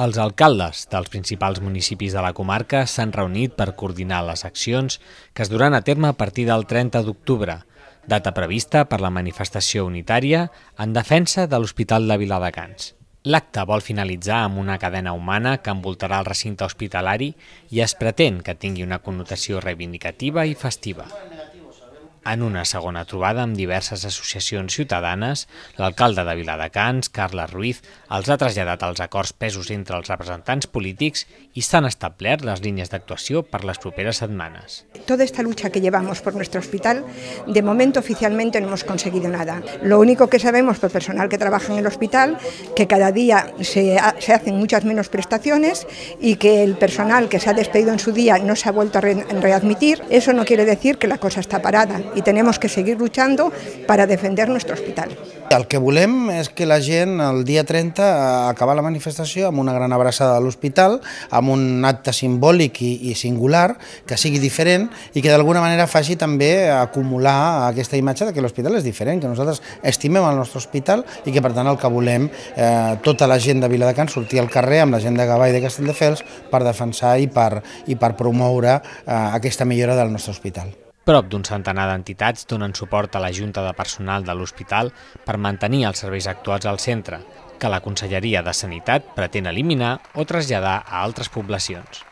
Els alcaldes dels principals municipis de la comarca s'han reunit per coordinar les accions que es duran a terme a partir del 30 d'octubre, data prevista per la manifestació unitària en defensa de l'Hospital de Viladecans. L'acte vol finalitzar amb una cadena humana que envoltarà el recinte hospitalari i es pretén que tingui una connotació reivindicativa i festiva. En una segona trobada amb diverses associacions ciutadanes, l'alcalde de Viladecans, Carles Ruiz, els ha traslladat els acords pesos entre els representants polítics i s'han establert les línies d'actuació per les properes setmanes. Toda esta lucha que llevamos por nuestro hospital, de momento oficialmente no hemos conseguido nada. Lo único que sabemos por personal que trabaja en el hospital, que cada día se, ha, se hacen muchas menos prestaciones y que el personal que se ha despedido en su día no se ha vuelto a re readmitir, eso no quiere decir que la cosa está parada i tenemos que seguir per para defender nostre hospital. El que volem és que la gent el dia 30 acabar la manifestació amb una gran abraçada a l'hospital, amb un acte simbòlic i, i singular, que sigui diferent i que d'alguna manera faci també acumular aquesta imatge de que l'hospital és diferent, que nosaltres estimem el nostre hospital i que per tant el que volem eh, tota la gent de Viladecans sortir al carrer amb la gent de Gavà i de Castelldefels per defensar i per, i per promoure eh, aquesta millora del nostre hospital. Prop d'un centenar d'entitats donen suport a la Junta de Personal de l'Hospital per mantenir els serveis actuals al centre, que la Conselleria de Sanitat pretén eliminar o traslladar a altres poblacions.